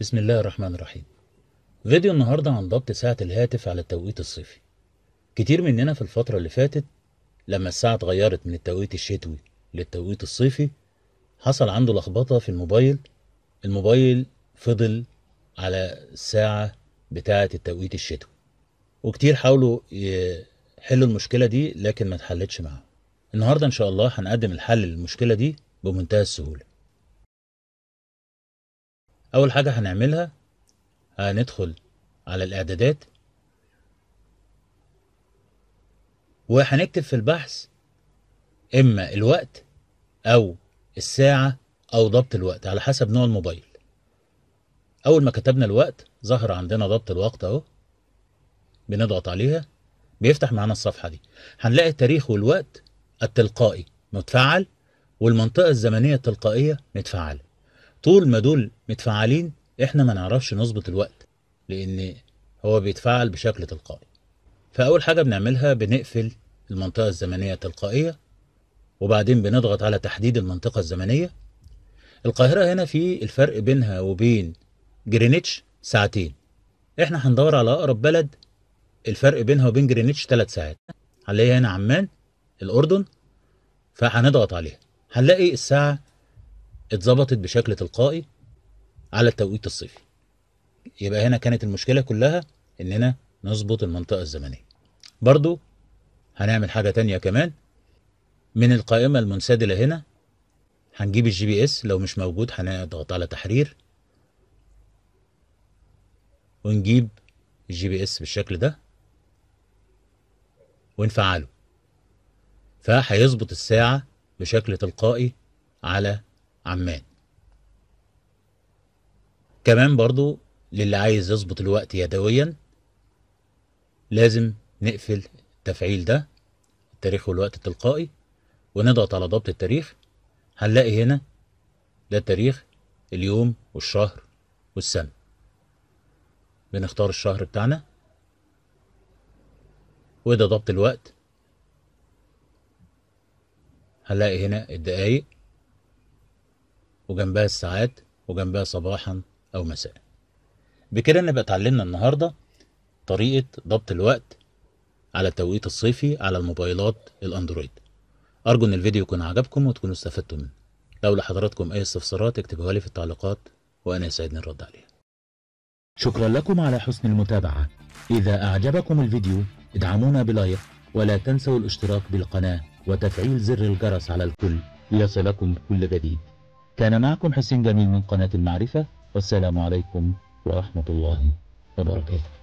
بسم الله الرحمن الرحيم فيديو النهاردة عن ضبط ساعة الهاتف على التوقيت الصيفي كتير مننا في الفترة اللي فاتت لما الساعة اتغيرت من التوقيت الشتوي للتوقيت الصيفي حصل عنده لخبطة في الموبايل الموبايل فضل على الساعة بتاعة التوقيت الشتوي وكتير حاولوا يحلوا المشكلة دي لكن ما اتحلتش معاهم النهاردة إن شاء الله هنقدم الحل للمشكلة دي بمنتهى السهولة اول حاجة هنعملها هندخل على الاعدادات وهنكتب في البحث اما الوقت او الساعة او ضبط الوقت على حسب نوع الموبايل اول ما كتبنا الوقت ظهر عندنا ضبط الوقت اهو بنضغط عليها بيفتح معانا الصفحة دي هنلاقي التاريخ والوقت التلقائي متفعل والمنطقة الزمنية التلقائية متفعلة طول ما دول متفعلين احنا ما نعرفش نظبط الوقت لان هو بيتفعل بشكل تلقائي فاول حاجه بنعملها بنقفل المنطقه الزمنيه التلقائيه وبعدين بنضغط على تحديد المنطقه الزمنيه القاهره هنا في الفرق بينها وبين جرينتش ساعتين احنا هندور على اقرب بلد الفرق بينها وبين جرينتش ثلاث ساعات هنلاقي هنا عمان الاردن فهنضغط عليها هنلاقي الساعه اتظبطت بشكل تلقائي على التوقيت الصيفي يبقى هنا كانت المشكلة كلها اننا نظبط المنطقة الزمنية برضو هنعمل حاجة تانية كمان من القائمة المنسدلة هنا هنجيب الجي بي اس لو مش موجود هنضغط على تحرير ونجيب الجي بي اس بالشكل ده ونفعله فهيظبط الساعة بشكل تلقائي على عمان كمان برضو للي عايز يظبط الوقت يدويا لازم نقفل التفعيل ده التاريخ والوقت التلقائي ونضغط على ضبط التاريخ هنلاقي هنا ده التاريخ اليوم والشهر والسنة بنختار الشهر بتاعنا وده ضبط الوقت هنلاقي هنا الدقايق وجنبها الساعات وجنبها صباحا أو مساء بكده نبقى اتعلمنا النهاردة طريقة ضبط الوقت على التوقيت الصيفي على الموبايلات الأندرويد أرجو إن الفيديو يكون عجبكم وتكونوا استفدتوا منه لو لحضراتكم أي استفسارات اكتبوها لي في التعليقات وأنا يسعدني الرد عليها شكرا لكم على حسن المتابعة إذا أعجبكم الفيديو ادعمونا بلايك ولا تنسوا الاشتراك بالقناة وتفعيل زر الجرس على الكل ليصلكم كل جديد كان معكم حسين جميل من قناة المعرفة والسلام عليكم ورحمة الله وبركاته